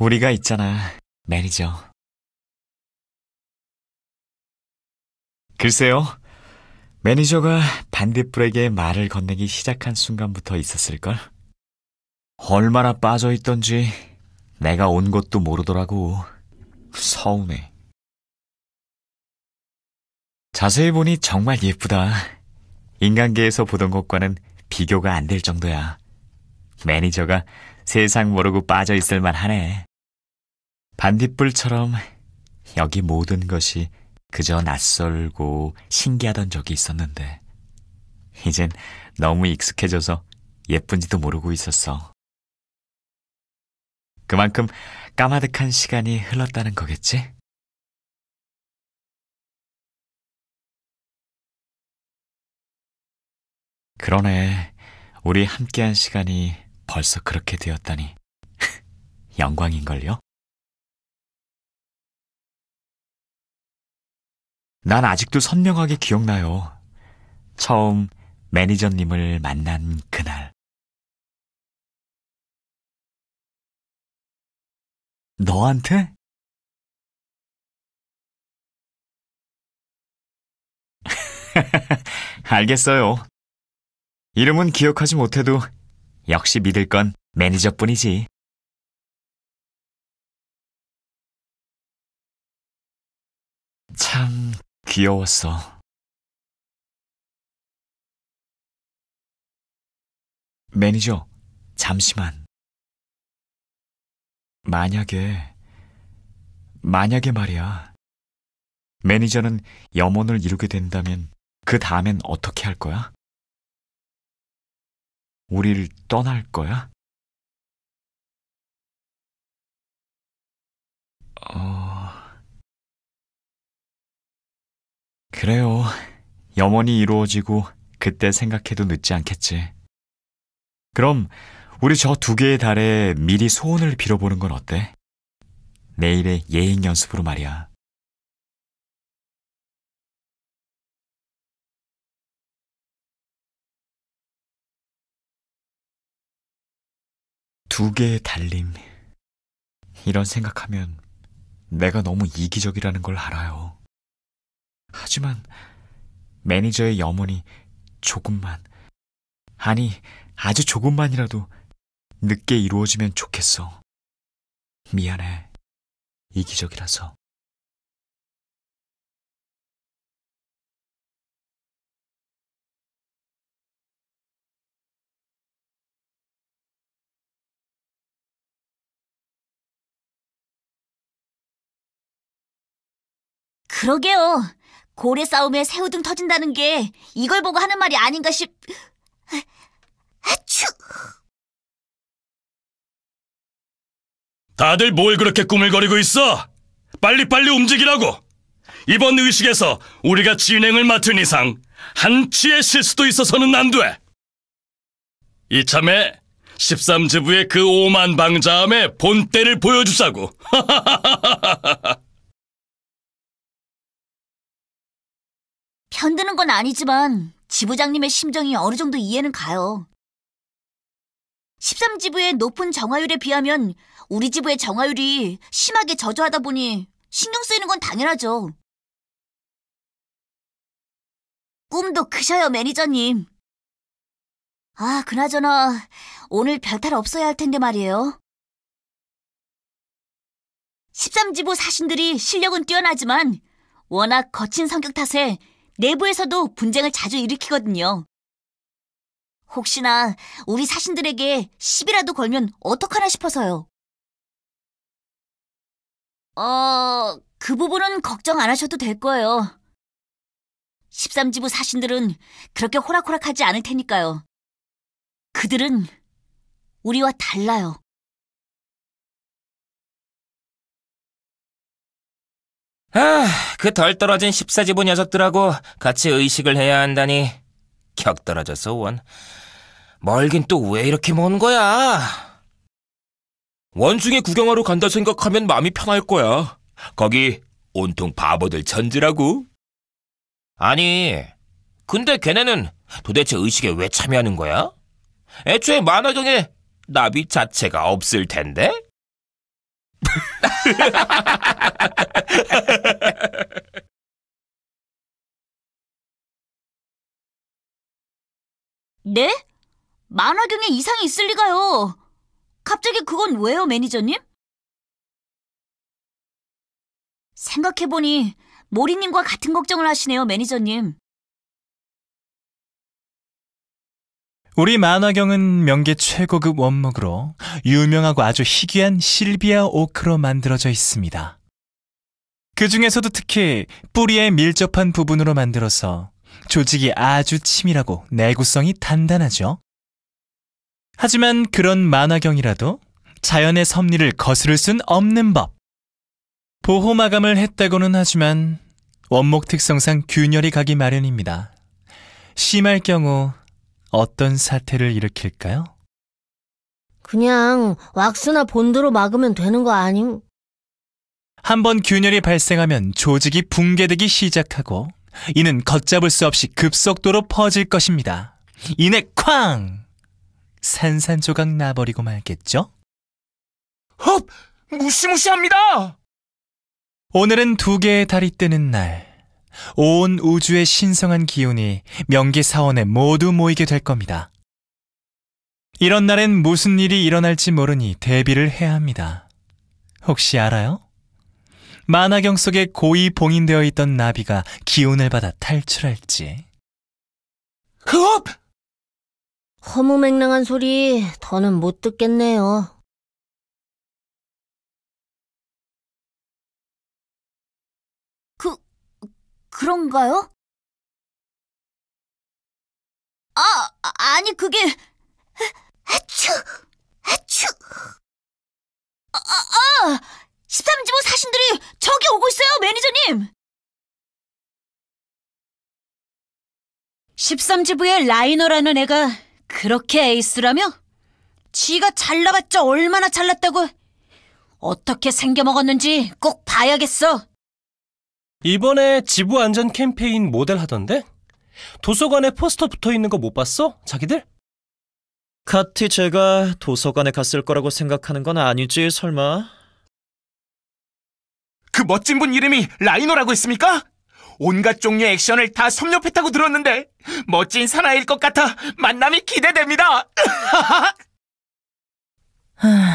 우리가 있잖아, 매니저. 글쎄요. 매니저가 반딧불에게 말을 건네기 시작한 순간부터 있었을걸? 얼마나 빠져있던지 내가 온 것도 모르더라고. 서운해. 자세히 보니 정말 예쁘다. 인간계에서 보던 것과는 비교가 안 될 정도야. 매니저가 세상 모르고 빠져있을 만하네. 반딧불처럼 여기 모든 것이 그저 낯설고 신기하던 적이 있었는데, 이젠 너무 익숙해져서 예쁜지도 모르고 있었어. 그만큼 까마득한 시간이 흘렀다는 거겠지? 그러네. 우리 함께한 시간이 벌써 그렇게 되었다니. 영광인걸요? 난 아직도 선명하게 기억나요. 처음 매니저님을 만난 그날. 너한테? 알겠어요. 이름은 기억하지 못해도 역시 믿을 건 매니저뿐이지. 참 귀여웠어. 매니저, 잠시만. 만약에, 만약에 말이야. 매니저는 염원을 이루게 된다면 그 다음엔 어떻게 할 거야? 우리를 떠날 거야? 어... 그래요. 영원히 이루어지고 그때 생각해도 늦지 않겠지. 그럼 우리 저 두 개의 달에 미리 소원을 빌어보는 건 어때? 내일의 예행 연습으로 말이야. 두 개의 달림. 이런 생각하면 내가 너무 이기적이라는 걸 알아요. 하지만 매니저의 염원이 조금만, 아니, 아주 조금만이라도 늦게 이루어지면 좋겠어. 미안해. 이기적이라서. 그러게요. 고래 싸움에 새우등 터진다는 게 이걸 보고 하는 말이 아닌가 싶... 아추! 다들 뭘 그렇게 꾸물거리고 있어? 빨리빨리 움직이라고! 이번 의식에서 우리가 진행을 맡은 이상 한치의 실수도 있어서는 안 돼! 이참에 1 3지부의그 오만 방자함의 본때를 보여주자고! 하하하하하하! 견드는건 아니지만 지부장님의 심정이 어느 정도 이해는 가요. 13지부의 높은 정화율에 비하면 우리 지부의 정화율이 심하게 저조하다 보니 신경 쓰이는 건 당연하죠. 꿈도 크셔요, 매니저님. 아, 그나저나 오늘 별탈 없어야 할 텐데 말이에요. 13지부 사신들이 실력은 뛰어나지만 워낙 거친 성격 탓에 내부에서도 분쟁을 자주 일으키거든요. 혹시나 우리 사신들에게 시비라도 걸면 어떡하나 싶어서요. 어, 그 부분은 걱정 안 하셔도 될 거예요. 13지부 사신들은 그렇게 호락호락하지 않을 테니까요. 그들은 우리와 달라요. 아, 그 덜 떨어진 14지부 녀석들하고 같이 의식을 해야 한다니. 격 떨어져서 원. 멀긴 또 왜 이렇게 먼 거야? 원숭이 구경하러 간다 생각하면 마음이 편할 거야. 거기 온통 바보들 천지라고. 아니, 근데 걔네는 도대체 의식에 왜 참여하는 거야? 애초에 만화경에 나비 자체가 없을 텐데? 네? 만화경에 이상이 있을 리가요. 갑자기 그건 왜요, 매니저님? 생각해보니 모리님과 같은 걱정을 하시네요, 매니저님. 우리 만화경은 명계 최고급 원목으로 유명하고 아주 희귀한 실비아 오크로 만들어져 있습니다. 그 중에서도 특히 뿌리에 밀접한 부분으로 만들어서 조직이 아주 치밀하고 내구성이 단단하죠. 하지만 그런 만화경이라도 자연의 섭리를 거스를 순 없는 법. 보호 마감을 했다고는 하지만 원목 특성상 균열이 가기 마련입니다. 심할 경우 어떤 사태를 일으킬까요? 그냥 왁스나 본드로 막으면 되는 거 아님? 한 번 균열이 발생하면 조직이 붕괴되기 시작하고 이는 걷잡을 수 없이 급속도로 퍼질 것입니다. 이내 쾅! 산산조각 나버리고 말겠죠? 헉! 무시무시합니다! 오늘은 두 개의 달이 뜨는 날. 온 우주의 신성한 기운이 명기 사원에 모두 모이게 될 겁니다. 이런 날엔 무슨 일이 일어날지 모르니 대비를 해야 합니다. 혹시 알아요? 만화경 속에 고이 봉인되어 있던 나비가 기운을 받아 탈출할지. 흡! 허무맹랑한 소리 더는 못 듣겠네요. 그런가요? 아, 아니 그게... 아추! 아추! 아, 아! 13지부 아! 사신들이 저기 오고 있어요, 매니저님! 13지부의 라이너라는 애가 그렇게 에이스라며? 지가 잘나봤자 얼마나 잘났다고 어떻게 생겨먹었는지 꼭 봐야겠어. 이번에 지부 안전 캠페인 모델 하던데? 도서관에 포스터 붙어 있는 거 못 봤어? 자기들? 카티 제가 도서관에 갔을 거라고 생각하는 건 아니지 설마? 그 멋진 분 이름이 라이노라고 했습니까? 온갖 종류의 액션을 다 섭렵했다고 들었는데 멋진 사나이일 것 같아 만남이 기대됩니다.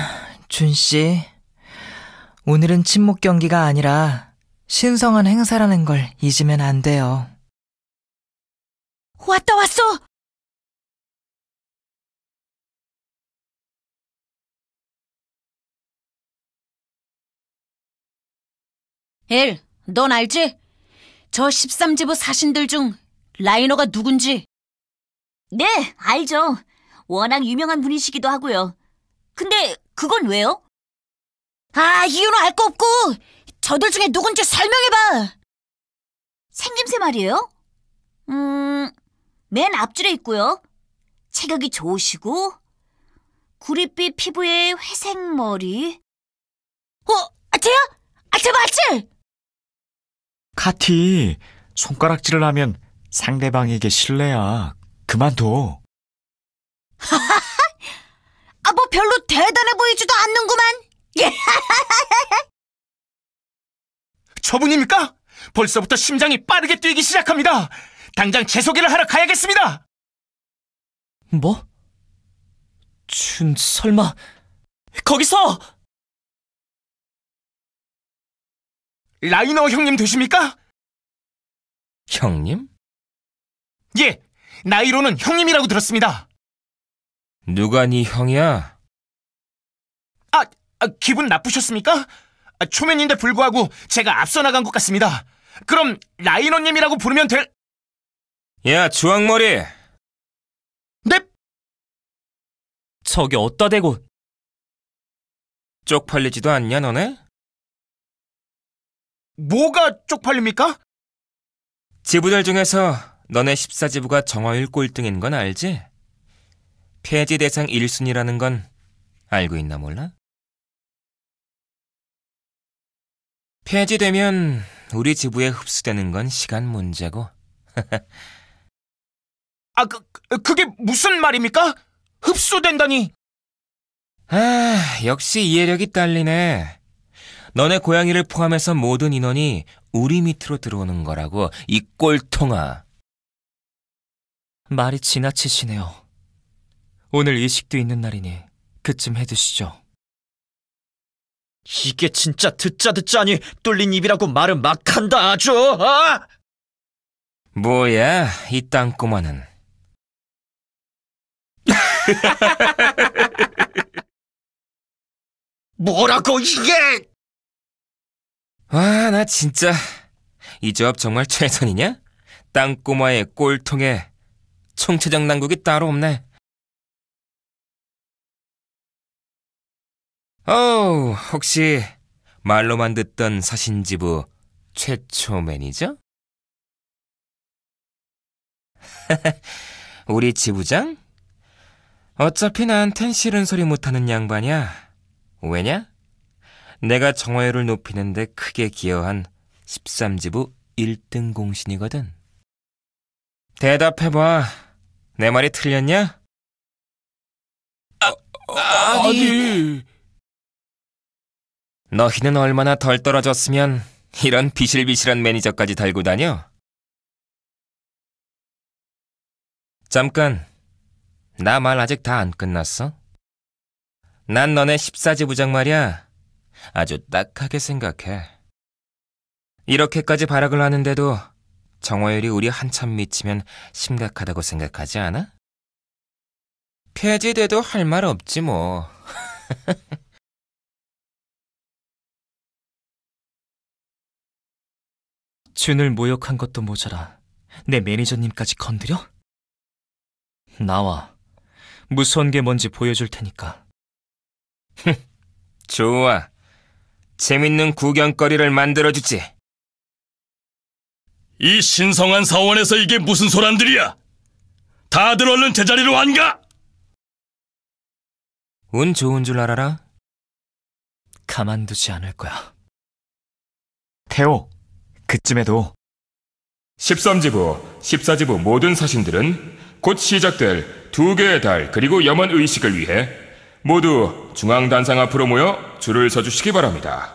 준 씨, 오늘은 침묵 경기가 아니라 신성한 행사라는 걸 잊으면 안 돼요. 왔다 왔어! 엘, 넌 알지? 저1 3지부 사신들 중 라이너가 누군지? 네, 알죠. 워낙 유명한 분이시기도 하고요. 근데 그건 왜요? 아, 이유는 알 거 없고 저들 중에 누군지 설명해봐! 생김새 말이에요? 음, 맨 앞줄에 있고요. 체격이 좋으시고, 구릿빛 피부에 회색 머리. 어, 아재야아재 맞지? 카티, 손가락질을 하면 상대방에게 실례야. 그만둬. 하하하! 아, 뭐 별로 대단해 보이지도 않는구만. 예. 처분입니까? 벌써부터 심장이 빠르게 뛰기 시작합니다. 당장 재소기를 하러 가야겠습니다. 뭐? 준 설마 거기서 라이너 형님 되십니까? 형님? 예, 나이로는 형님이라고 들었습니다. 누가 네 형이야? 아, 아 기분 나쁘셨습니까? 아, 초면인데 불구하고 제가 앞서 나간 것 같습니다. 그럼 라이너님이라고 부르면 될... 야, 주황머리. 넵! 저게 어따 대고... 쪽팔리지도 않냐, 너네? 뭐가 쪽팔립니까? 지부들 중에서 너네 14지부가 정화율 꼴등인 건 알지? 폐지 대상 1순위라는 건 알고 있나 몰라? 폐지되면 우리 지부에 흡수되는 건 시간 문제고. 아, 그, 그게 무슨 말입니까? 흡수된다니. 아, 역시 이해력이 딸리네. 너네 고양이를 포함해서 모든 인원이 우리 밑으로 들어오는 거라고, 이 꼴통아. 말이 지나치시네요. 오늘 이식도 있는 날이니 그쯤 해두시죠. 이게 진짜 듣자 듣자니 뚫린 입이라고 말은막 한다 아주 아! 뭐야 이 땅꼬마는 뭐라고 이게 아나 진짜 이 조합 정말 최선이냐? 땅꼬마의 꼴통에 총체적 난국이 따로 없네 어우, 혹시 말로만 듣던 사신지부 최초 매니저? 우리 지부장? 어차피 난텐 실은 소리 못하는 양반이야. 왜냐? 내가 정화율을 높이는데 크게 기여한 13지부 1등 공신이거든. 대답해봐. 내 말이 틀렸냐? 아, 어, 어, 아니... 아니... 너희는 얼마나 덜 떨어졌으면 이런 비실비실한 매니저까지 달고 다녀? 잠깐, 나 말 아직 다 안 끝났어? 난 너네 14지 부장 말이야. 아주 딱하게 생각해. 이렇게까지 발악을 하는데도 정화율이 우리 한참 미치면 심각하다고 생각하지 않아? 폐지돼도 할 말 없지 뭐. 준을 모욕한 것도 모자라 내 매니저님까지 건드려? 나와. 무서운 게 뭔지 보여줄 테니까. 좋아. 재밌는 구경거리를 만들어주지. 이 신성한 사원에서 이게 무슨 소란들이야? 다들 얼른 제자리로 안 가! 운 좋은 줄 알아라. 가만두지 않을 거야. 태호, 그쯤에도 13지부, 14지부 모든 사신들은 곧 시작될 두 개의 달 그리고 염원 의식을 위해 모두 중앙단상 앞으로 모여 줄을 서주시기 바랍니다.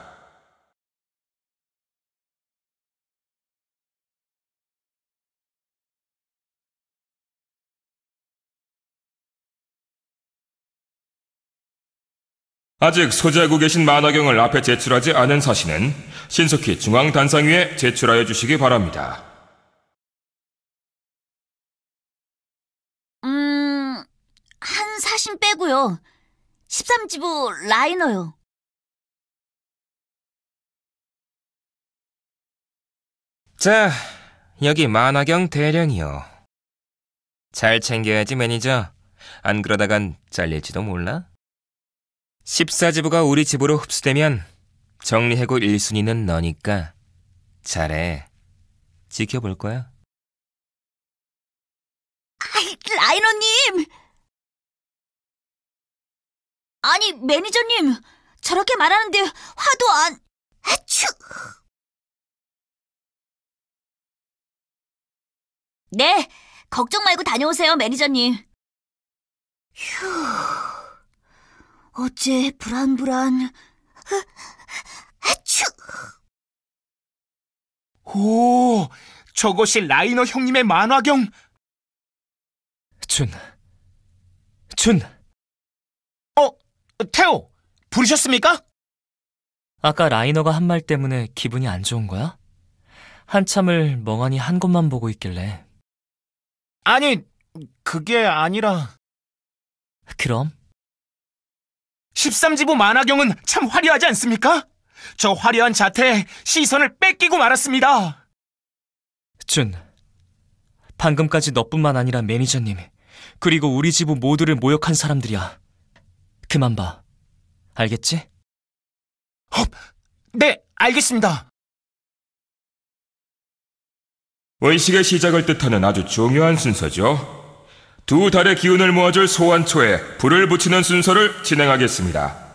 아직 소지하고 계신 만화경을 앞에 제출하지 않은 사신은 신속히 중앙 단상위에 제출하여 주시기 바랍니다. 음... 한 사신 빼고요. 13지부 라이너요. 자, 여기 만화경 대령이요. 잘 챙겨야지 매니저. 안 그러다간 잘릴지도 몰라. 14지부가 우리 집으로 흡수되면 정리해고 1순위는 너니까 잘해. 지켜볼 거야. 아이, 라이너님! 아니, 매니저님! 저렇게 말하는데 화도 안... 아추! 네, 걱정 말고 다녀오세요, 매니저님. 휴... 어째 불안불안. 아츄! 오, 저것이 라이너 형님의 만화경. 준, 준. 어, 태호, 부르셨습니까? 아까 라이너가 한 말 때문에 기분이 안 좋은 거야? 한참을 멍하니 한 곳만 보고 있길래. 아니, 그게 아니라. 그럼? 13지부 만화경은 참 화려하지 않습니까? 저 화려한 자태에 시선을 뺏기고 말았습니다. 준, 방금까지 너뿐만 아니라 매니저님, 그리고 우리 지부 모두를 모욕한 사람들이야. 그만 봐. 알겠지? 어, 네, 알겠습니다. 원식의 시작을 뜻하는 아주 중요한 순서죠. 두 달의 기운을 모아줄 소환초에 불을 붙이는 순서를 진행하겠습니다.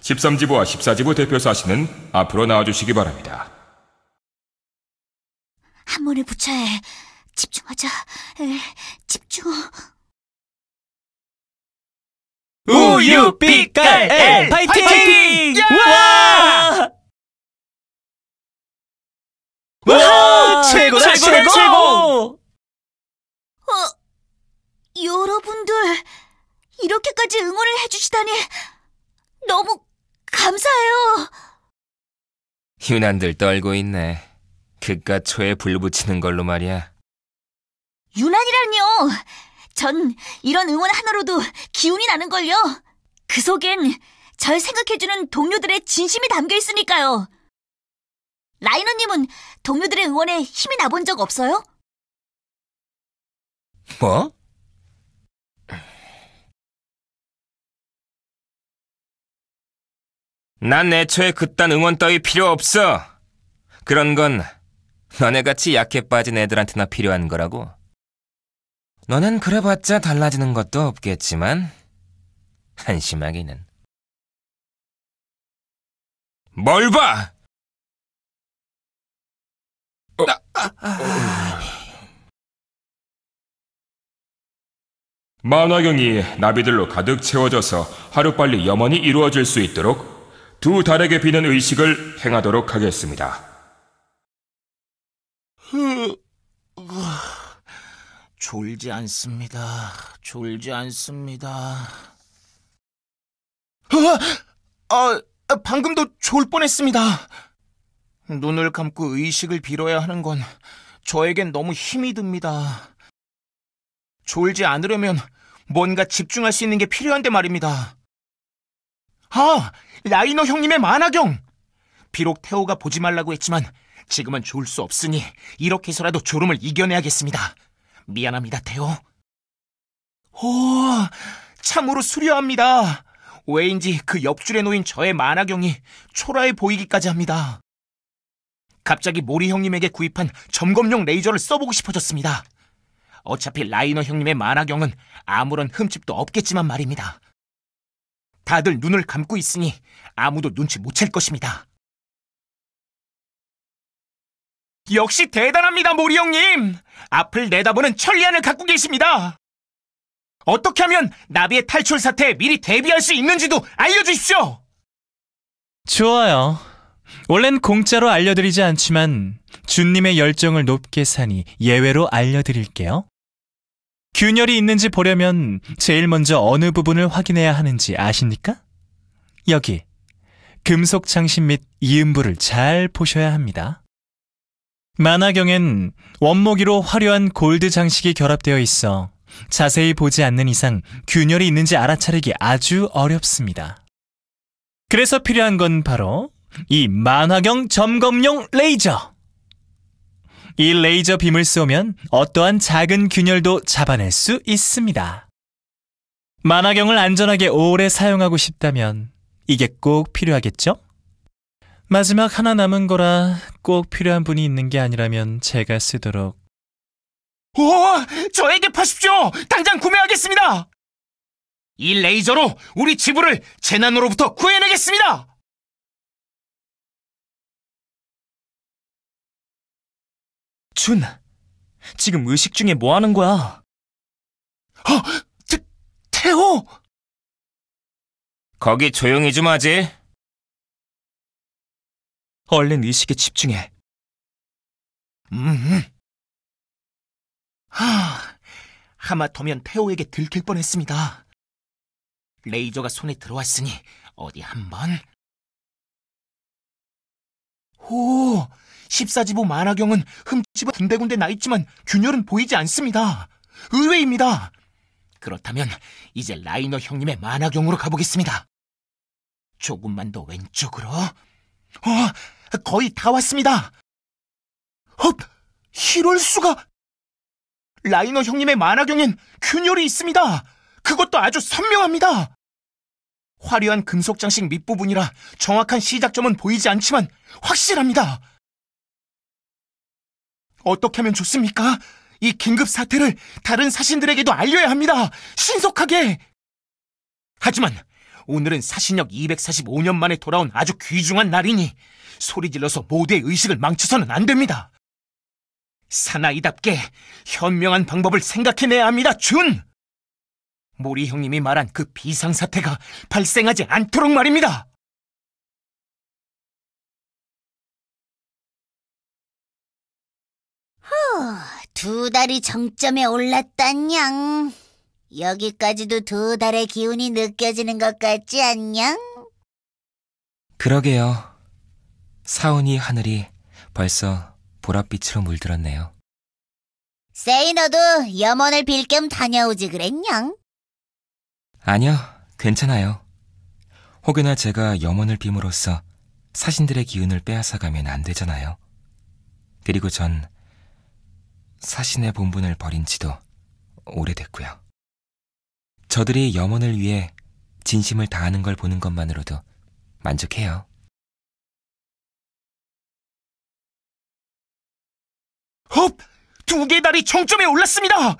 13지부와 14지부 대표 사시는 앞으로 나와주시기 바랍니다. 한 번에 붙여야 해. 집중하자. 에, 집중. 우유 빛깔 엘 파이팅! 파이팅! 와! 와! 최고다 최고! 최고! 최고! 여러분들, 이렇게까지 응원을 해주시다니 너무 감사해요. 유난들 떨고 있네. 그깟 초에 불 붙이는 걸로 말이야. 유난이라뇨! 전 이런 응원 하나로도 기운이 나는걸요. 그 속엔 절 생각해주는 동료들의 진심이 담겨 있으니까요. 라이너님은 동료들의 응원에 힘이 나본 적 없어요? 뭐? 난 애초에 그딴 응원 따위 필요 없어. 그런 건 너네같이 약해 빠진 애들한테나 필요한 거라고. 너는 그래봤자 달라지는 것도 없겠지만 한심하기는. 뭘 봐! 어. 나, 아, 아, 아. 만화경이 나비들로 가득 채워져서 하루빨리 염원이 이루어질 수 있도록 두 달에게 비는 의식을 행하도록 하겠습니다. 졸지 않습니다. 졸지 않습니다. 아, 아, 방금도 졸 뻔했습니다. 눈을 감고 의식을 빌어야 하는 건 저에겐 너무 힘이 듭니다. 졸지 않으려면 뭔가 집중할 수 있는 게 필요한데 말입니다. 아, 라이너 형님의 만화경! 비록 태호가 보지 말라고 했지만 지금은 좋을 수 없으니 이렇게 해서라도 졸음을 이겨내야겠습니다. 미안합니다, 태호. 오, 참으로 수려합니다. 왜인지 그 옆줄에 놓인 저의 만화경이 초라해 보이기까지 합니다. 갑자기 모리 형님에게 구입한 점검용 레이저를 써보고 싶어졌습니다. 어차피 라이너 형님의 만화경은 아무런 흠집도 없겠지만 말입니다. 다들 눈을 감고 있으니 아무도 눈치 못 챌 것입니다. 역시 대단합니다, 모리 형님! 앞을 내다보는 천리안을 갖고 계십니다! 어떻게 하면 나비의 탈출 사태에 미리 대비할 수 있는지도 알려주십시오! 좋아요. 원래는 공짜로 알려드리지 않지만 주님의 열정을 높게 사니 예외로 알려드릴게요. 균열이 있는지 보려면 제일 먼저 어느 부분을 확인해야 하는지 아십니까? 여기 금속 장신 및 이음부를 잘 보셔야 합니다. 만화경엔 원목이로 화려한 골드 장식이 결합되어 있어 자세히 보지 않는 이상 균열이 있는지 알아차리기 아주 어렵습니다. 그래서 필요한 건 바로 이 만화경 점검용 레이저! 이 레이저 빔을 쏘면 어떠한 작은 균열도 잡아낼 수 있습니다. 만화경을 안전하게 오래 사용하고 싶다면 이게 꼭 필요하겠죠? 마지막 하나 남은 거라 꼭 필요한 분이 있는 게 아니라면 제가 쓰도록. 오! 저에게 파십시오! 당장 구매하겠습니다! 이 레이저로 우리 지구를 재난으로부터 구해내겠습니다! 준, 지금 의식 중에 뭐 하는 거야? 어, 태, 태호! 거기 조용히 좀 하지. 얼른 의식에 집중해. 음. 음. 하, 하마터면 태호에게 들킬 뻔했습니다. 레이저가 손에 들어왔으니 어디 한번. 오, 1 4지부 만화경은 흠집은 군데군데 나 있지만 균열은 보이지 않습니다. 의외입니다. 그렇다면 이제 라이너 형님의 만화경으로 가보겠습니다. 조금만 더 왼쪽으로. 어, 거의 다 왔습니다. 헛! 이럴 수가! 라이너 형님의 만화경엔 균열이 있습니다. 그것도 아주 선명합니다. 화려한 금속 장식 밑부분이라 정확한 시작점은 보이지 않지만 확실합니다. 어떻게 하면 좋습니까? 이 긴급 사태를 다른 사신들에게도 알려야 합니다. 신속하게! 하지만 오늘은 사신역 245년 만에 돌아온 아주 귀중한 날이니 소리 질러서 모두의 의식을 망쳐서는 안 됩니다. 사나이답게 현명한 방법을 생각해내야 합니다, 준! 모리 형님이 말한 그 비상사태가 발생하지 않도록 말입니다! 두 달이 정점에 올랐단냥 여기까지도 두 달의 기운이 느껴지는 것 같지 않냥? 그러게요. 사온이 하늘이 벌써 보랏빛으로 물들었네요. 세이너도 염원을 빌 겸 다녀오지 그랬냥? 아니요, 괜찮아요. 혹여나 제가 염원을 빔으로써 사신들의 기운을 빼앗아가면 안 되잖아요. 그리고 전 사신의 본분을 버린 지도 오래됐고요. 저들이 염원을 위해 진심을 다하는 걸 보는 것만으로도 만족해요. 헉! 두 개의 달이 정점에 올랐습니다!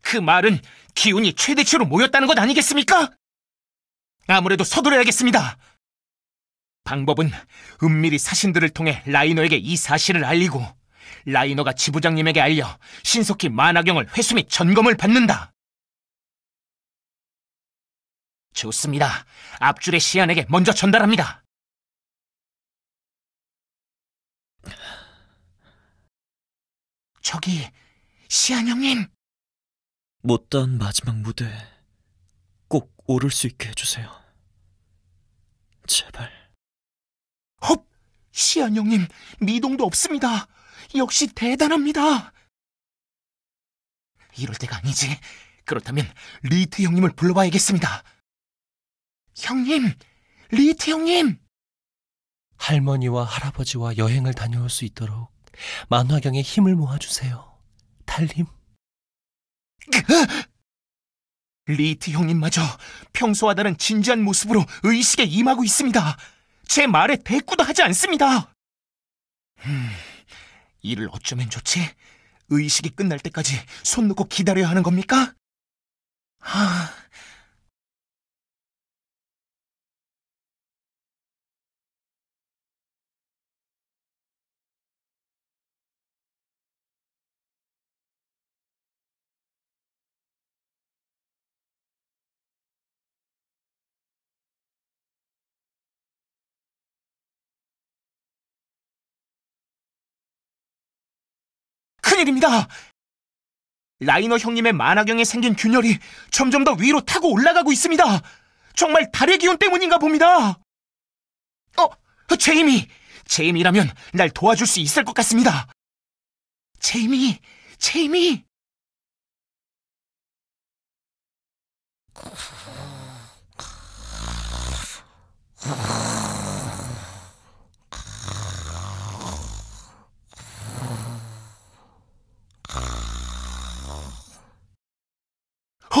그 말은 기운이 최대치로 모였다는 것 아니겠습니까? 아무래도 서두르야겠습니다. 방법은 은밀히 사신들을 통해 라이너에게 이 사실을 알리고 라이너가 지부장님에게 알려 신속히 만화경을 회수 및 점검을 받는다. 좋습니다. 앞줄의 시안에게 먼저 전달합니다. 저기, 시안 형님. 못다한 마지막 무대 꼭 오를 수 있게 해주세요. 제발. 헛! 시안 형님, 미동도 없습니다. 역시 대단합니다. 이럴 때가 아니지. 그렇다면 리트 형님을 불러봐야겠습니다. 형님, 리트 형님! 할머니와 할아버지와 여행을 다녀올 수 있도록 만화경에 힘을 모아주세요. 달림. 그! 리트 형님마저 평소와 다른 진지한 모습으로 의식에 임하고 있습니다. 제 말에 대꾸도 하지 않습니다. 음. 일을 어쩌면 좋지? 의식이 끝날 때까지 손 놓고 기다려야 하는 겁니까? 하... 일입니다. 라이너 형님의 만화경에 생긴 균열이 점점 더 위로 타고 올라가고 있습니다. 정말 달의 기운 때문인가 봅니다. 어, 제이미! 제이미라면 날 도와줄 수 있을 것 같습니다. 제이미! 제이미!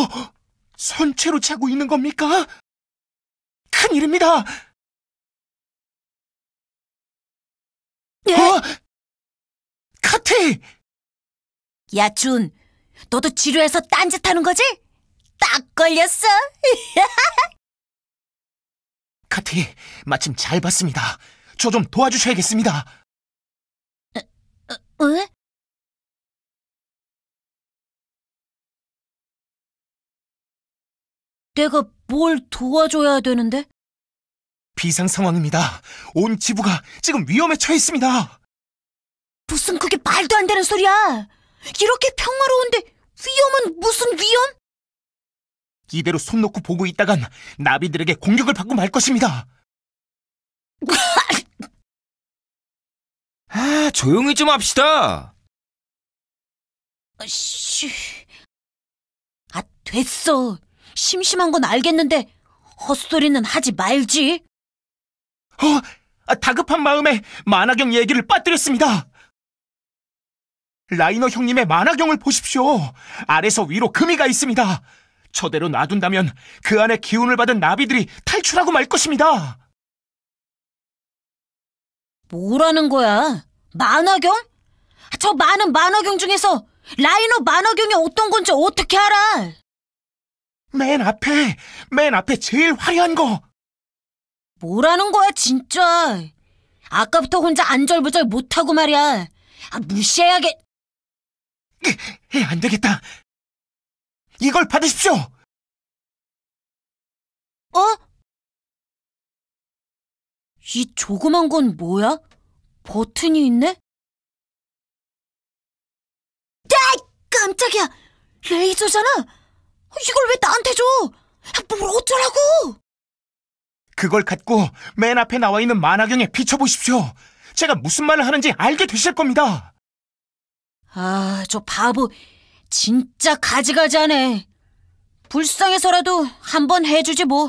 어, 선체로 차고 있는 겁니까? 큰일입니다! 예? 어? 카티! 야, 준. 너도 지루해서 딴짓하는 거지? 딱 걸렸어. 카티, 마침 잘 봤습니다. 저 좀 도와주셔야겠습니다. 에? 어, 어, 내가 뭘 도와줘야 되는데? 비상 상황입니다. 온 지부가 지금 위험에 처해 있습니다. 무슨 그게 말도 안 되는 소리야. 이렇게 평화로운데 위험은 무슨 위험? 이대로 손 놓고 보고 있다간 나비들에게 공격을 받고 말 것입니다. 아, 조용히 좀 합시다. 아, 씨. 아, 됐어. 심심한 건 알겠는데 헛소리는 하지 말지. 어, 아, 다급한 마음에 만화경 얘기를 빠뜨렸습니다. 라이너 형님의 만화경을 보십시오. 아래서 위로 금이가 있습니다. 저대로 놔둔다면 그 안에 기운을 받은 나비들이 탈출하고 말 것입니다. 뭐라는 거야? 만화경? 저 많은 만화경 중에서 라이너 만화경이 어떤 건지 어떻게 알아? 맨 앞에, 맨 앞에 제일 화려한 거. 뭐라는 거야, 진짜. 아까부터 혼자 안절부절 못하고 말이야. 아, 무시해야겠. 안 되겠다. 이걸 받으십시오. 어? 이 조그만 건 뭐야? 버튼이 있네? 아, 깜짝이야! 레이저잖아! 이걸 왜 나한테 줘? 뭘 어쩌라고? 그걸 갖고 맨 앞에 나와 있는 만화경에 비춰보십시오. 제가 무슨 말을 하는지 알게 되실 겁니다. 아, 저 바보 진짜 가지가지하네. 불쌍해서라도 한 번 해주지 뭐.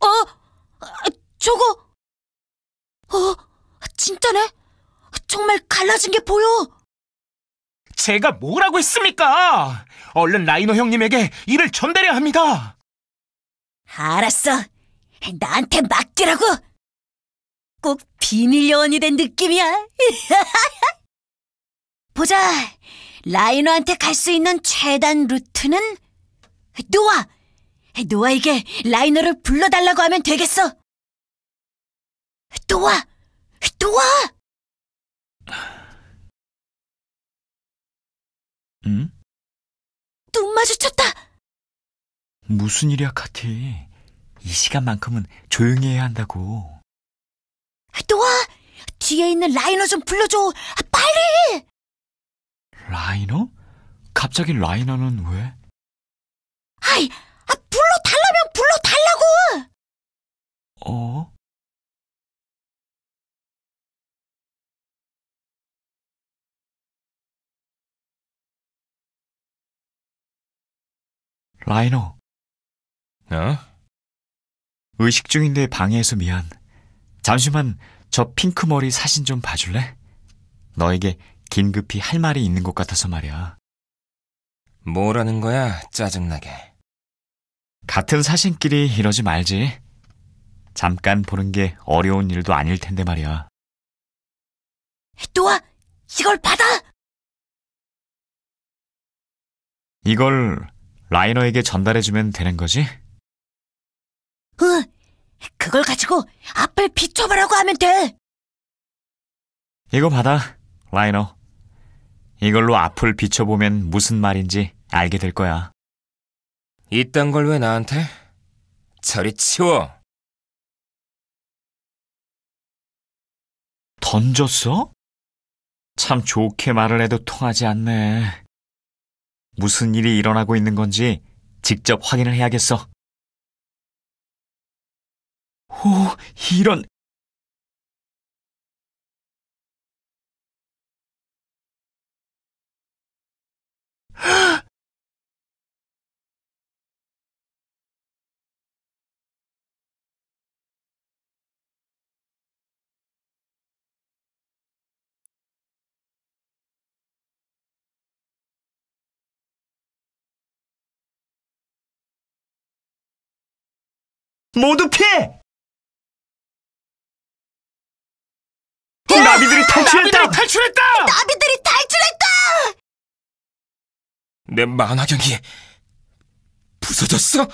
어? 아, 저거? 어? 진짜네? 정말 갈라진 게 보여. 제가 뭐라고 했습니까? 얼른 라이노 형님에게 일을 전달해야 합니다. 알았어. 나한테 맡기라고. 꼭 비밀 요원이 된 느낌이야. 보자. 라이노한테 갈 수 있는 최단 루트는 노아. 노아에게 라이노를 불러달라고 하면 되겠어. 노아, 노아. 응? 눈 마주쳤다! 무슨 일이야, 카티. 이 시간만큼은 조용히 해야 한다고. 노아! 뒤에 있는 라이너 좀 불러줘! 아, 빨리! 라이너? 갑자기 라이너는 왜? 아이, 아, 불러달라면 불러달라고! 어? 라이너. 어? 의식 중인데 방해해서 미안. 잠시만 저 핑크 머리 사진 좀 봐줄래? 너에게 긴급히 할 말이 있는 것 같아서 말이야. 뭐라는 거야, 짜증나게. 같은 사진끼리 이러지 말지. 잠깐 보는 게 어려운 일도 아닐 텐데 말이야. 또 와! 이걸 받아! 이걸 라이너에게 전달해주면 되는 거지? 응, 그걸 가지고 앞을 비춰보라고 하면 돼. 이거 받아, 라이너. 이걸로 앞을 비춰보면 무슨 말인지 알게 될 거야. 이딴 걸 왜 나한테? 저리 치워. 던졌어? 참 좋게 말을 해도 통하지 않네. 무슨 일이 일어나고 있는 건지 직접 확인을 해야겠어. 오, 이런 모두 피해! 나비들이 탈출했다! 나비들이 탈출했다! 나비들이 탈출했다! 내 만화경이 부서졌어?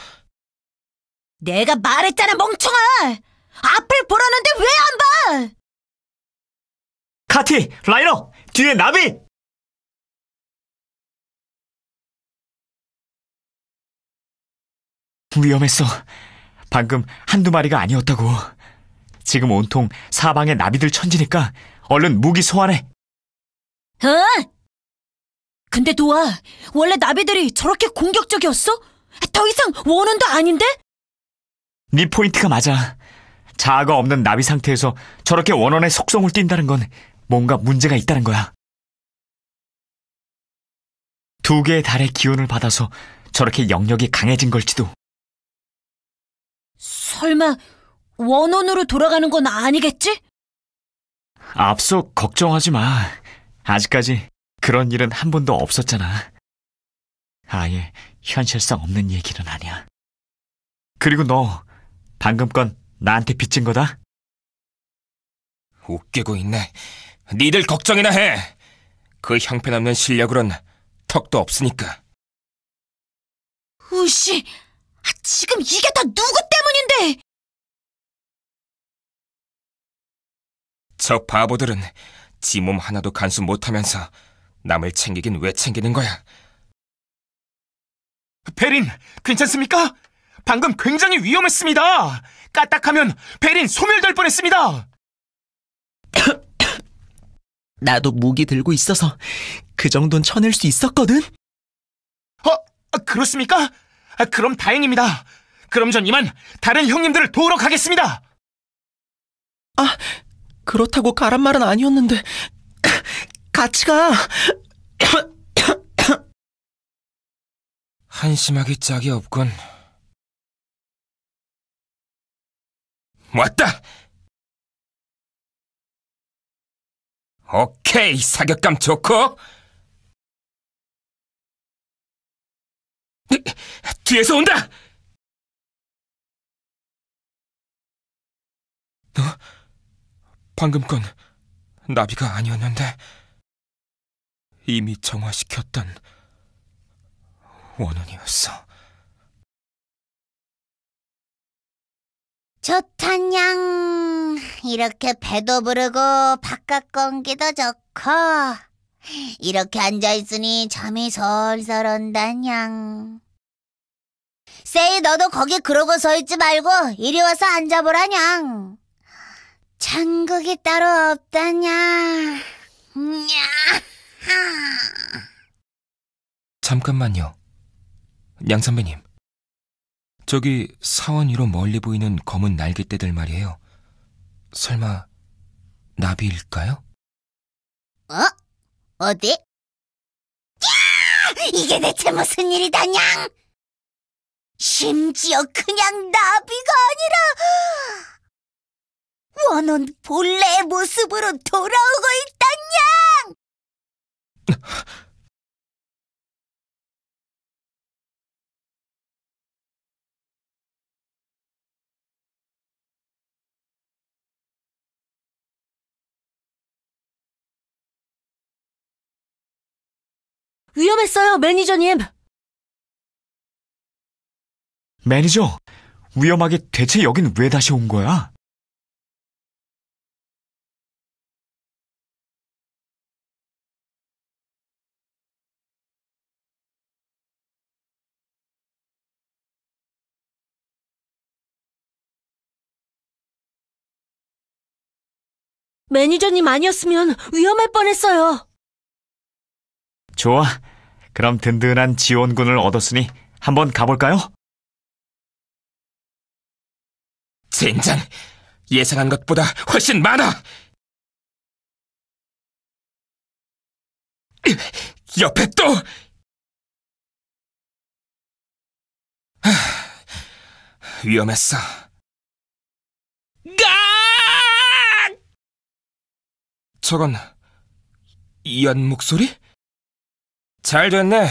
내가 말했잖아, 멍청아! 앞을 보라는데 왜 안 봐! 카티, 라이너, 뒤에 나비! 위험했어. 방금 한두 마리가 아니었다고. 지금 온통 사방에 나비들 천지니까 얼른 무기 소환해. 응! 어? 근데 도아 원래 나비들이 저렇게 공격적이었어? 더 이상 원혼도 아닌데? 네 포인트가 맞아. 자아가 없는 나비 상태에서 저렇게 원혼의 속성을 띈다는 건 뭔가 문제가 있다는 거야. 두 개의 달의 기운을 받아서 저렇게 영역이 강해진 걸지도. 설마 원원으로 돌아가는 건 아니겠지? 앞서 걱정하지 마. 아직까지 그런 일은 한 번도 없었잖아. 아예 현실성 없는 얘기는 아니야. 그리고 너 방금 건 나한테 빚진 거다? 웃기고 있네. 니들 걱정이나 해. 그 형편없는 실력으론 턱도 없으니까. 우씨! 아, 지금 이게 다 누구 때문인데! 저 바보들은 지 몸 하나도 간수 못하면서 남을 챙기긴 왜 챙기는 거야? 베린, 괜찮습니까? 방금 굉장히 위험했습니다. 까딱하면 베린 소멸될 뻔했습니다. 나도 무기 들고 있어서 그 정도는 쳐낼 수 있었거든? 어, 그렇습니까? 아, 그럼 다행입니다. 그럼 전 이만 다른 형님들을 도우러 가겠습니다. 아, 그렇다고 가란 말은 아니었는데. 같이 가. 한심하기 짝이 없군. 왔다! 오케이, 사격감 좋고. 뒤에서 온다! 너? 방금 건 나비가 아니었는데 이미 정화시켰던 원혼이었어. 좋다냥 이렇게 배도 부르고 바깥 공기도 좋고 이렇게 앉아있으니 잠이 설설 온다냥. 세이 너도 거기 그러고 서있지 말고 이리 와서 앉아보라냥. 천국이 따로 없다냐. 잠깐만요. 양 선배님. 저기 사원 위로 멀리 보이는 검은 날개떼들 말이에요. 설마 나비일까요? 어? 어디? 야! 이게 대체 무슨 일이다냥? 심지어 그냥 나비가 아니라 원혼 본래의 모습으로 돌아오고 있다냥! 위험했어요, 매니저님. 매니저, 위험하게 대체 여긴 왜 다시 온 거야? 매니저님 아니었으면 위험할 뻔했어요. 좋아. 그럼 든든한 지원군을 얻었으니 한번 가볼까요? 젠장! 예상한 것보다 훨씬 많아! 옆에 또! 위험했어. 가! 저건 이연 목소리? 잘 됐네.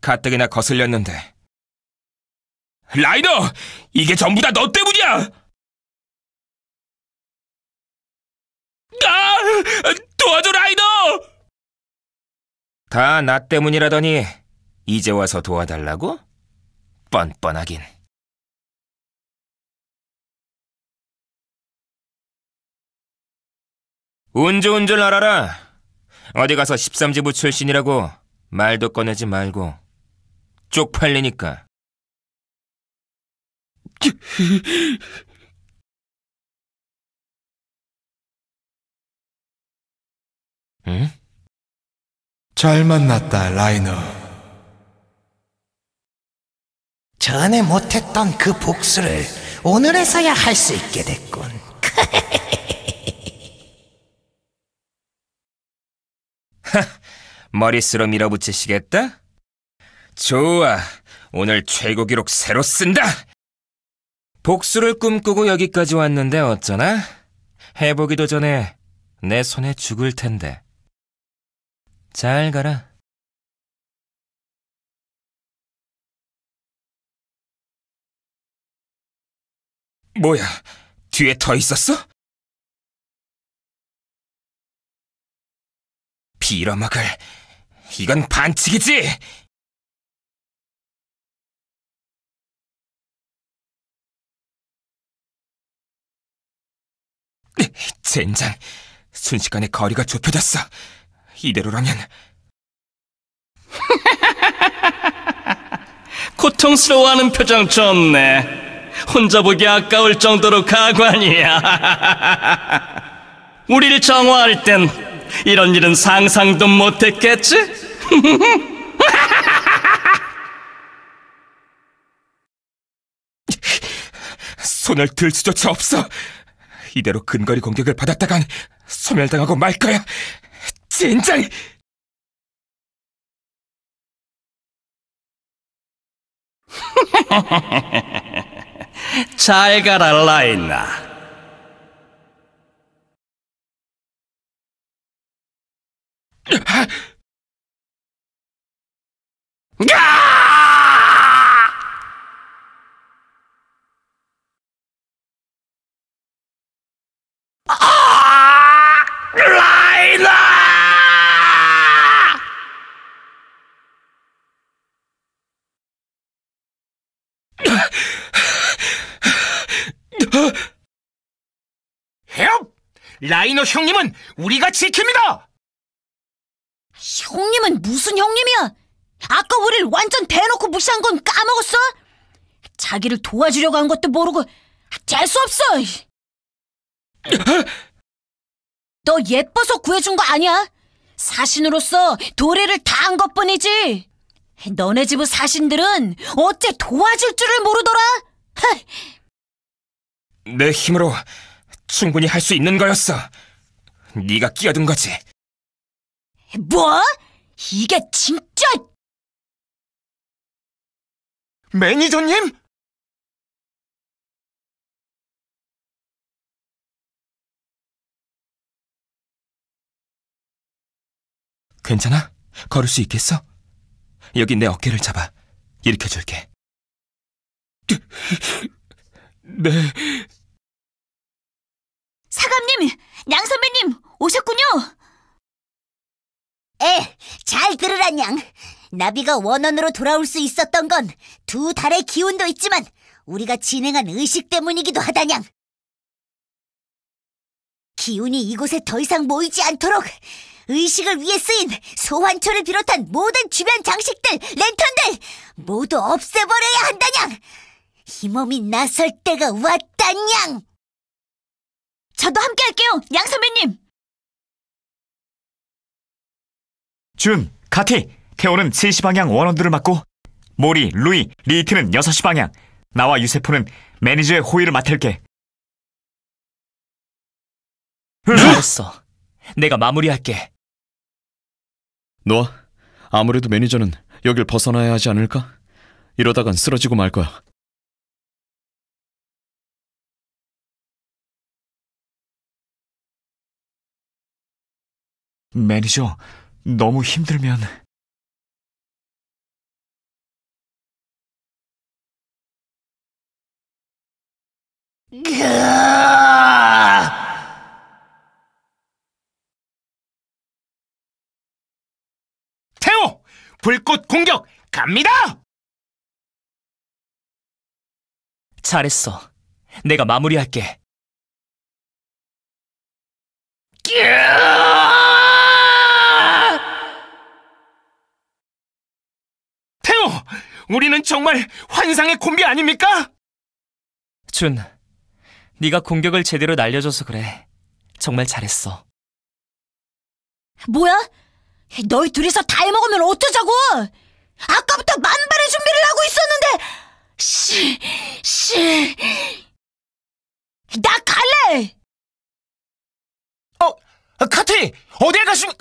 가뜩이나 거슬렸는데. 라이더 이게 전부 다 너 때문이야! 아! 도와줘, 라이더다 나 때문이라더니 이제 와서 도와달라고? 뻔뻔하긴. 운좋운줄 알아라. 어디 가서 13지부 출신이라고 말도 꺼내지 말고 쪽팔리니까. 응? 잘 만났다, 라이너. 전에 못했던 그 복수를 오늘에서야 할 수 있게 됐군. 머릿수로 밀어붙이시겠다? 좋아. 오늘 최고 기록 새로 쓴다! 복수를 꿈꾸고 여기까지 왔는데 어쩌나? 해보기도 전에 내 손에 죽을 텐데. 잘 가라. 뭐야, 뒤에 더 있었어? 빌어먹을. 이건 반칙이지! 젠장, 순식간에 거리가 좁혀졌어. 이대로라면... 고통스러워하는 표정 좋네. 혼자 보기 아까울 정도로 가관이야. 우리를 정화할 땐 이런 일은 상상도 못했겠지? 손을 들 수조차 없어. 이대로 근거리 공격을 받았다간 소멸당하고 말 거야. 젠장! 잘 가라 라이나. 아, 어? 헤엄! 라이너 형님은 우리가 지킵니다! 형님은 무슨 형님이야? 아까 우리를 완전 대놓고 무시한 건 까먹었어? 자기를 도와주려고 한 것도 모르고 재수 없어! 너 예뻐서 구해준 거 아니야? 사신으로서 도리를 다 한 것뿐이지. 너네 집의 사신들은 어째 도와줄 줄을 모르더라. 내 힘으로 충분히 할 수 있는 거였어. 네가 끼어든 거지. 뭐? 이게 진짜... 매니저님? 괜찮아? 걸을 수 있겠어? 여기 내 어깨를 잡아. 일으켜줄게. 네. 사감님, 양 선배님 오셨군요. 에, 잘 들으란 양. 나비가 원원으로 돌아올 수 있었던 건 두 달의 기운도 있지만 우리가 진행한 의식 때문이기도 하다냥. 기운이 이곳에 더 이상 모이지 않도록 의식을 위해 쓰인 소환초를 비롯한 모든 주변 장식들, 랜턴들 모두 없애버려야 한다냥. 힘 몸이 나설 때가 왔다냥. 저도 함께 할게요, 양 선배님. 준, 카티, 태호는 3시 방향 원원들을 맡고 모리, 루이, 리트는 6시 방향 나와 유세포는 매니저의 호의를 맡을게 알았어 내가 마무리할게 너 아무래도 매니저는 여길 벗어나야 하지 않을까? 이러다간 쓰러지고 말 거야 매니저 너무 힘들면 태호! 불꽃 공격 갑니다! 잘했어. 내가 마무리할게. 정말요! 우리는 정말 환상의 콤비 아닙니까? 준, 네가 공격을 제대로 날려줘서 그래. 정말 잘했어. 뭐야? 너희 둘이서 다 해먹으면 어쩌자고! 아까부터 만발의 준비를 하고 있었는데! 씨, 씨. 나 갈래! 어, 카트리 어디에 가시면...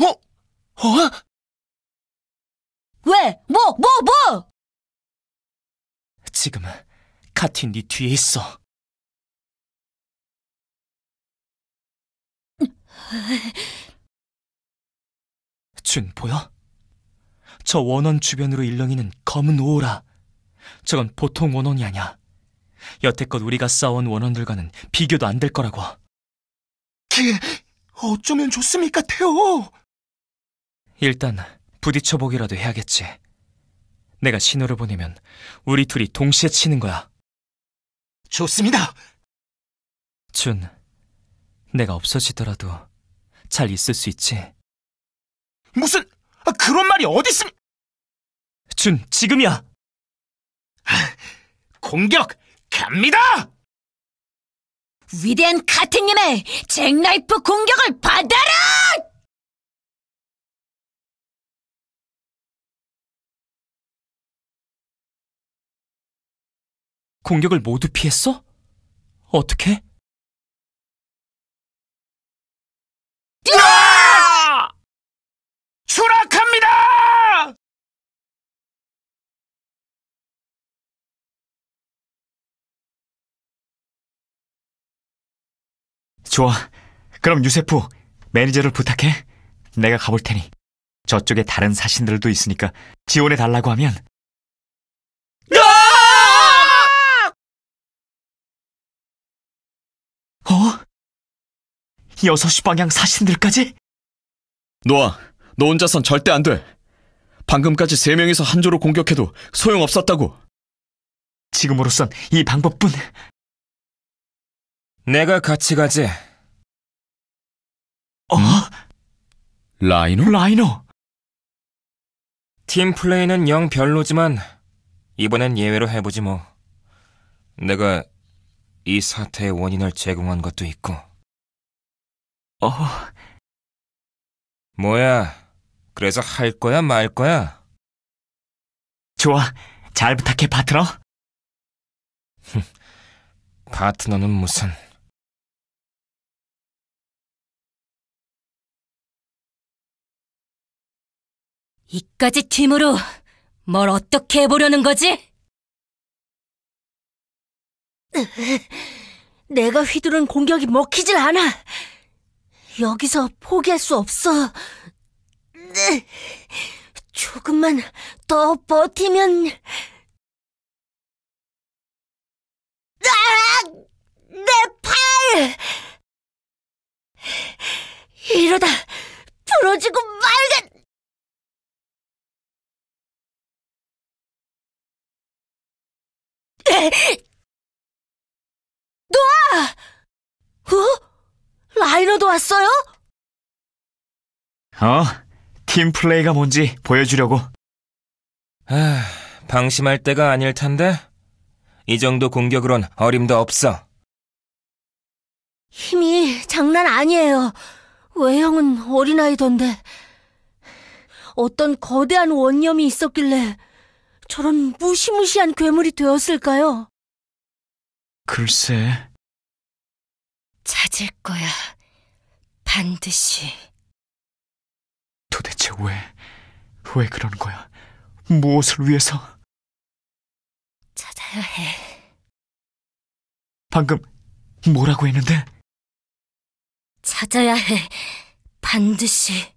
어? 어? 왜? 뭐? 뭐? 뭐? 지금은 카틴 네 뒤에 있어. 준 보여? 저 원원 주변으로 일렁이는 검은 오라. 저건 보통 원원이 아니야. 여태껏 우리가 싸운 원원들과는 비교도 안 될 거라고. 어쩌면 좋습니까, 태호? 일단 부딪혀보기라도 해야겠지. 내가 신호를 보내면 우리 둘이 동시에 치는 거야. 좋습니다. 준, 내가 없어지더라도 잘 있을 수 있지? 무슨 아, 그런 말이 어딨음? 준, 지금이야. 아, 공격 갑니다. 위대한 카팅님의 잭나이프 공격을 받아라! 공격을 모두 피했어? 어떻게? 추락합니다! 좋아. 그럼 유세프, 매니저를 부탁해. 내가 가볼 테니. 저쪽에 다른 사신들도 있으니까 지원해 달라고 하면 여섯 시 방향 사신들까지? 노아, 너 혼자선 절대 안 돼. 방금까지 세 명이서 한조로 공격해도 소용없었다고. 지금으로선 이 방법뿐. 내가 같이 가지. 어? 라이노? 라이노! 팀 플레이는 영 별로지만 이번엔 예외로 해보지 뭐. 내가 이 사태의 원인을 제공한 것도 있고. 어... 뭐야, 그래서 할 거야 말 거야? 좋아, 잘 부탁해, 파트너. 파트너는 무슨... 이까지 팀으로 뭘 어떻게 해보려는 거지? 내가 휘두른 공격이 먹히질 않아. 여기서 포기할 수 없어. 네. 조금만 더 버티면... 아! 내 팔! 이러다 부러지고 말겠... 놓아! 어? 라이너도 왔어요? 어, 팀플레이가 뭔지 보여주려고. 아, 방심할 때가 아닐 텐데? 이 정도 공격으론 어림도 없어. 힘이 장난 아니에요. 외형은 어린아이던데. 어떤 거대한 원념이 있었길래 저런 무시무시한 괴물이 되었을까요? 글쎄. 찾을 거야. 반드시. 도대체 왜, 왜그런 거야? 무엇을 위해서? 찾아야 해. 방금 뭐라고 했는데? 찾아야 해. 반드시.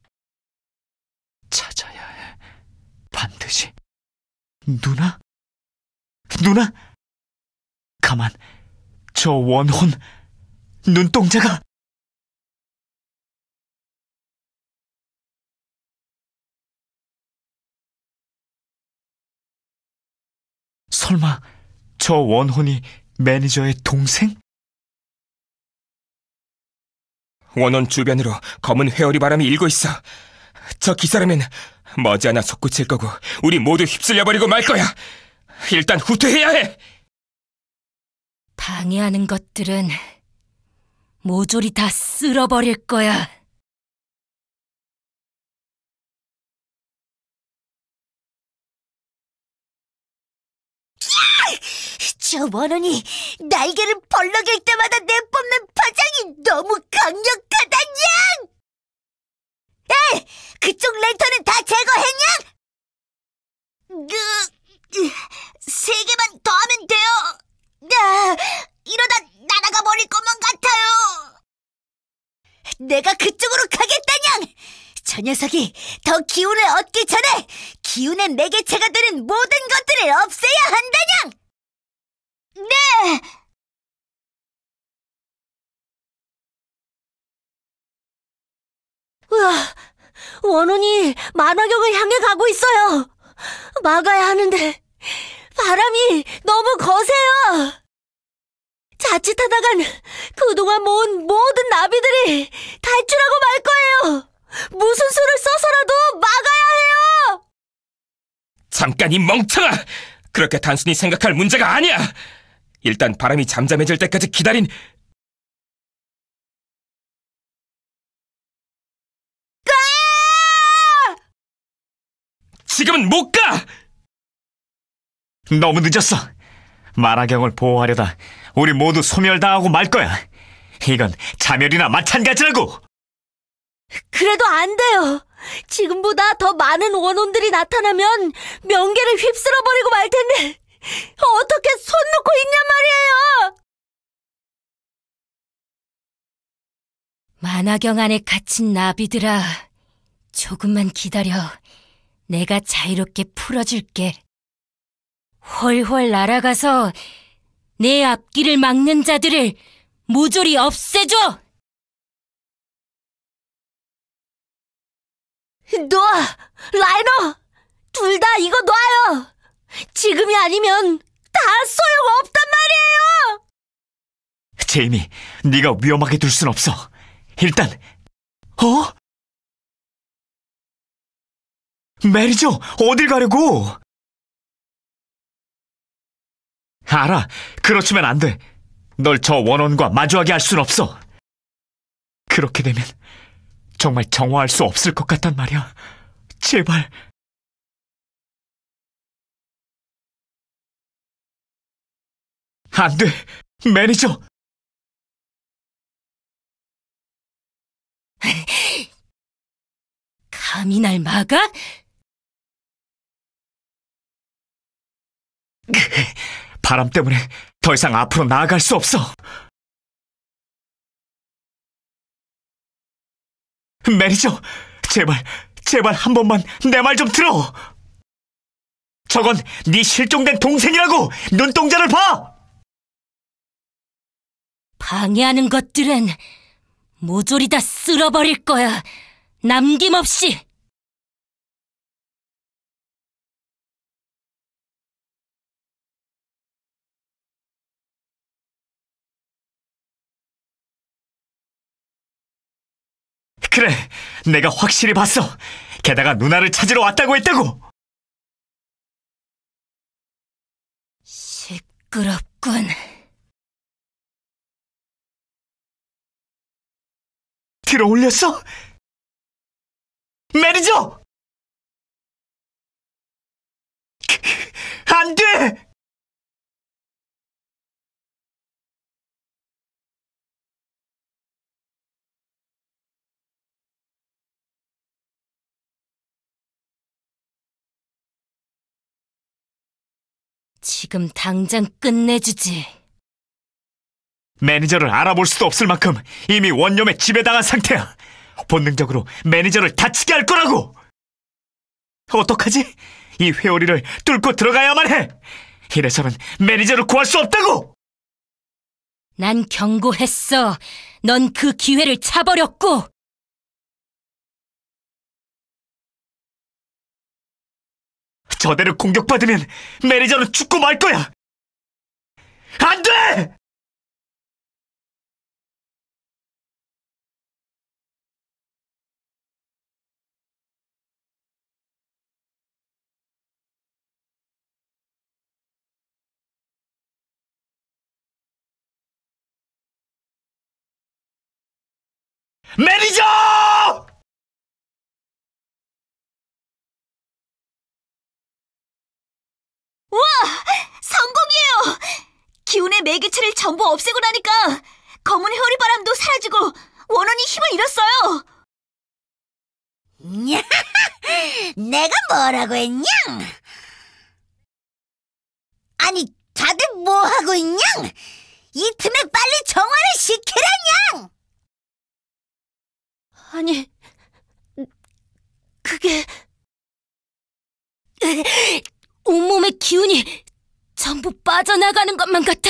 찾아야 해. 반드시. 누나? 누나? 가만. 저 원혼. 눈동자가 설마 저 원혼이 매니저의 동생? 원혼 주변으로 검은 회오리 바람이 일고 있어. 저 기사라면 머지않아 솟구칠 거고 우리 모두 휩쓸려버리고 말 거야. 일단 후퇴해야 해. 방해하는 것들은 모조리 다 쓸어버릴 거야. 저 원원이 날개를 벌렁일 때마다 내뿜는 파장이 너무 강력하다냥! 에 그쪽 랜턴은 다 제거했냐? 그... 세 개만 더 하면 돼요! 아, 이러다 날아가 버릴 것만 같아요. 내가 그쪽으로 가겠다냥! 저 녀석이 더 기운을 얻기 전에 기운의 매개체가 되는 모든 것들을 없애야 한다냥! 네! 으아, 원혼이 만화경을 향해 가고 있어요! 막아야 하는데 바람이 너무 거세요! 자칫하다간 그동안 모은 모든 나비들이 탈출하고 말 거예요. 무슨 수를 써서라도 막아야 해요. 잠깐 이 멍청아! 그렇게 단순히 생각할 문제가 아니야. 일단 바람이 잠잠해질 때까지 기다린 가! 지금은 못 가! 너무 늦었어. 마라경을 보호하려다 우리 모두 소멸당하고 말 거야. 이건 자멸이나 마찬가지라고! 그래도 안 돼요. 지금보다 더 많은 원혼들이 나타나면 명계를 휩쓸어버리고 말 텐데 어떻게 손 놓고 있냔 말이에요. 만화경 안에 갇힌 나비들아, 조금만 기다려. 내가 자유롭게 풀어줄게. 훨훨 날아가서 내 앞길을 막는 자들을 모조리 없애줘! 너! 라이너! 둘 다 이거 놔요! 지금이 아니면 다 소용없단 말이에요! 제이미, 네가 위험하게 둘 순 없어. 일단, 어? 메리조, 어딜 가려고? 아, 알아. 그렇지만 안 돼. 널 저 원혼과 마주하게 할 순 없어. 그렇게 되면 정말 정화할 수 없을 것 같단 말이야. 제발. 안 돼. 매니저. 감히 날 막아? 바람 때문에 더 이상 앞으로 나아갈 수 없어. 매니저, 제발, 제발 한 번만 내 말 좀 들어. 저건 네 실종된 동생이라고 눈동자를 봐. 방해하는 것들은 모조리 다 쓸어버릴 거야. 남김없이. 그래, 내가 확실히 봤어. 게다가 누나를 찾으러 왔다고 했다고. 시끄럽군. 들어 올렸어? 메리저안 그, 돼! 지금 당장 끝내주지. 매니저를 알아볼 수도 없을 만큼 이미 원념에 지배당한 상태야. 본능적으로 매니저를 다치게 할 거라고! 어떡하지? 이 회오리를 뚫고 들어가야만 해! 이래서는 매니저를 구할 수 없다고! 난 경고했어. 넌 그 기회를 차버렸고! 저대로 공격받으면 매니저는 죽고 말 거야! 안 돼! 매니저! 매개체를 전부 없애고 나니까 검은 효리바람도 사라지고 원원이 힘을 잃었어요. 야, 내가 뭐라고 했냐? 아니, 다들 뭐 하고 있냐? 이 틈에 빨리 정화를 시키라냥! 아니, 그게 온몸의 기운이 전부 빠져나가는 것만 같아.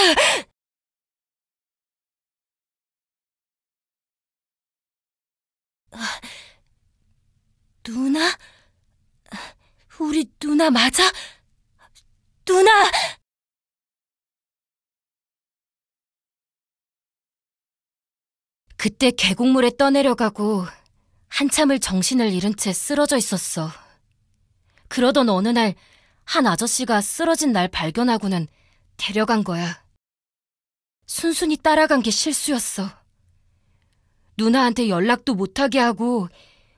아, 누나? 우리 누나 맞아? 누나! 그때 계곡물에 떠내려가고 한참을 정신을 잃은 채 쓰러져 있었어. 그러던 어느 날한 아저씨가 쓰러진 날 발견하고는 데려간 거야. 순순히 따라간 게 실수였어. 누나한테 연락도 못하게 하고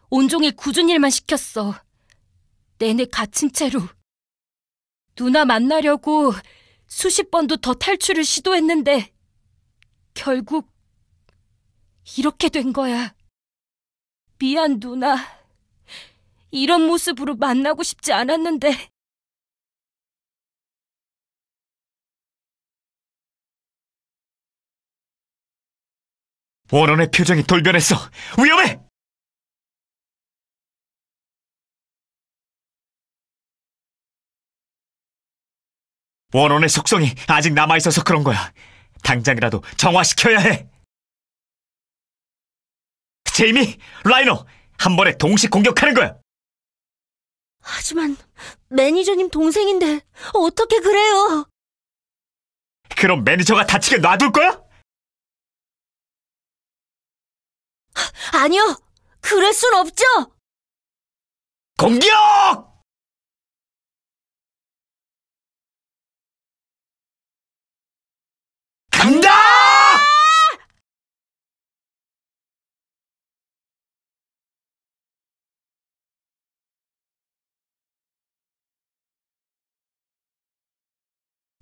온종일 굳은 일만 시켰어. 내내 갇힌 채로. 누나 만나려고 수십 번도 더 탈출을 시도했는데 결국 이렇게 된 거야. 미안 누나. 이런 모습으로 만나고 싶지 않았는데. 원원의 표정이 돌변했어. 위험해! 원원의 속성이 아직 남아있어서 그런 거야. 당장이라도 정화시켜야 해! 제이미, 라이너, 한 번에 동시 공격하는 거야! 하지만 매니저님 동생인데 어떻게 그래요? 그럼 매니저가 다치게 놔둘 거야? 아니요, 그럴 순 없죠! 공격! 간다!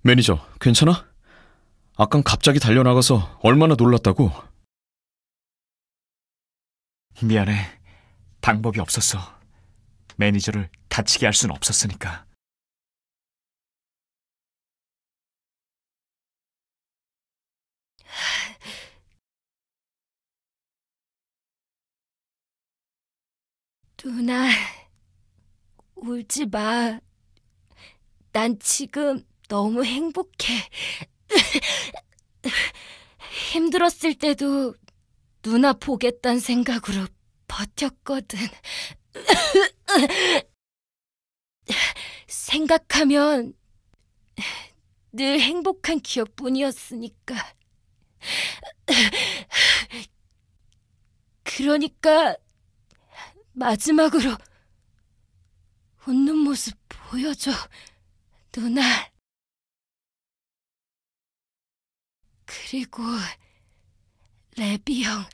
매니저, 괜찮아? 아깐 갑자기 달려나가서 얼마나 놀랐다고? 미안해. 네 방법이 없었어. 매니저를 다치게 할 순 없었으니까. 누나, 울지 마. 난 지금 너무 행복해. 힘들었을 때도 누나 보겠단 생각으로 버텼거든. 생각하면 늘 행복한 기억뿐이었으니까. 그러니까 마지막으로 웃는 모습 보여줘, 누나. 그리고 레비 형,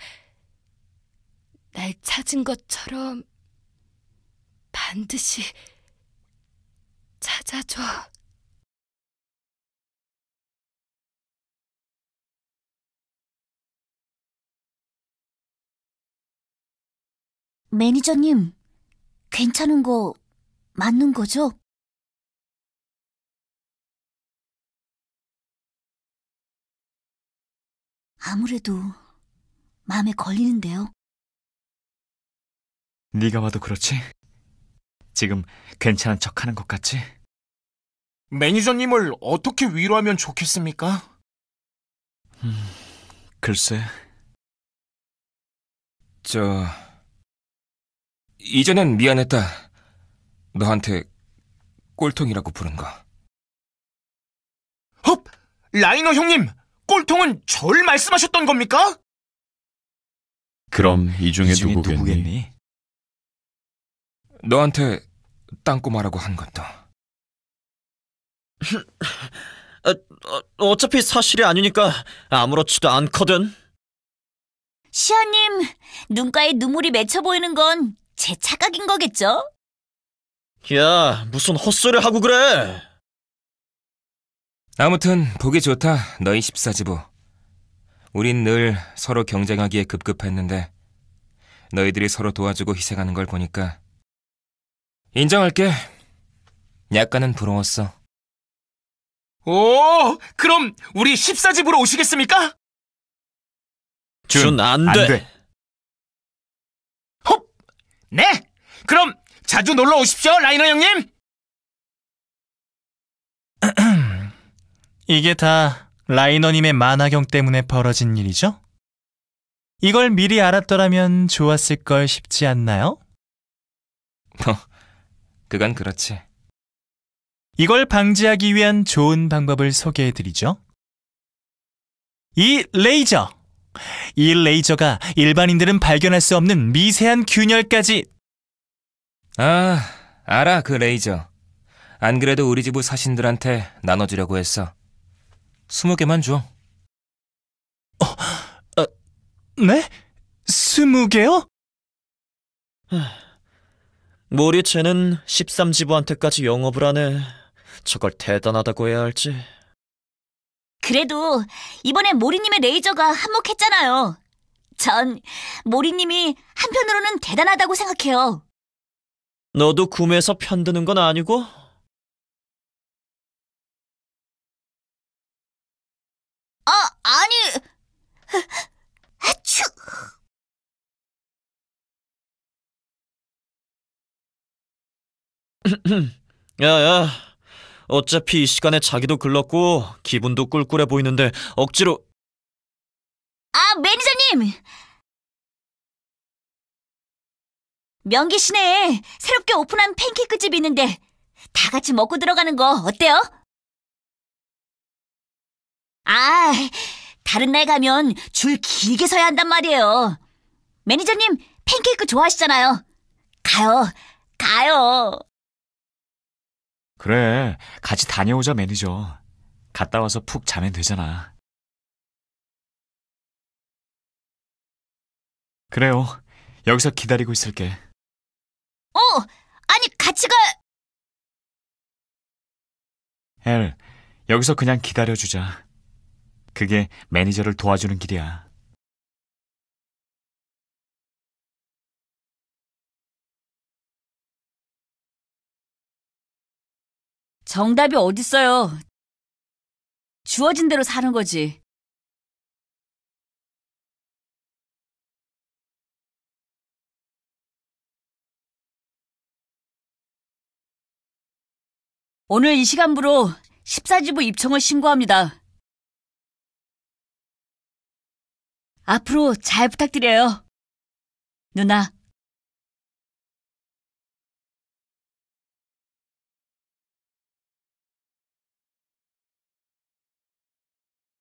날 찾은 것처럼 반드시 찾아줘. 매니저님, 괜찮은 거 맞는 거죠? 아무래도 마음에 걸리는데요. 네가 와도 그렇지? 지금 괜찮은 척하는 것 같지? 매니저님을 어떻게 위로하면 좋겠습니까? 음, 글쎄. 저 이전엔 미안했다. 너한테 꼴통이라고 부른 거. 헉! 라이너 형님! 꼴통은 절 말씀하셨던 겁니까? 그럼 이 중에, 이 중에 누구겠니? 누구겠니? 너한테 땅꼬마라고 한 것도. 어, 어 차피 사실이 아니니까 아무렇지도 않거든. 시아님, 눈가에 눈물이 맺혀 보이는 건 제 착각인 거겠죠? 야, 무슨 헛소리를 하고 그래! 아무튼 보기 좋다, 너희 1 4지부 우린 늘 서로 경쟁하기에 급급했는데 너희들이 서로 도와주고 희생하는 걸 보니까 인정할게. 약간은 부러웠어. 오, 그럼 우리 14집으로 오시겠습니까? 준, 안 돼. 홉! 네! 그럼 자주 놀러 오십시오, 라이너 형님! 이게 다 라이너님의 만화경 때문에 벌어진 일이죠? 이걸 미리 알았더라면 좋았을 걸 싶지 않나요? 뭐, 그건 그렇지. 이걸 방지하기 위한 좋은 방법을 소개해드리죠. 이 레이저! 이 레이저가 일반인들은 발견할 수 없는 미세한 균열까지 아, 알아, 그 레이저. 안 그래도 우리 집부 사신들한테 나눠주려고 했어. 스무 개만 줘. 어, 아, 네? 스무 개요? 모리채는 13지부한테까지 영업을 하네. 저걸 대단하다고 해야 할지. 그래도 이번에 모리님의 레이저가 한몫했잖아요. 전 모리님이 한편으로는 대단하다고 생각해요. 너도 구매해서 편드는 건 아니고 아추! 야야, 어차피 이 시간에 자기도 글렀고 기분도 꿀꿀해 보이는데 억지로 아, 매니저님! 명기 시내에 새롭게 오픈한 팬케이크 집이 있는데 다 같이 먹고 들어가는 거 어때요? 아, 다른 날 가면 줄 길게 서야 한단 말이에요. 매니저님, 팬케이크 좋아하시잖아요. 가요, 가요. 그래, 같이 다녀오자, 매니저. 갔다 와서 푹 자면 되잖아. 그래요. 여기서 기다리고 있을게. 어, 아니, 같이 가. 엘, 여기서 그냥 기다려주자. 그게 매니저를 도와주는 길이야. 정답이 어딨어요. 주어진 대로 사는 거지. 오늘 이 시간부로 14지부 입청을 신고합니다. 앞으로 잘 부탁드려요. 누나,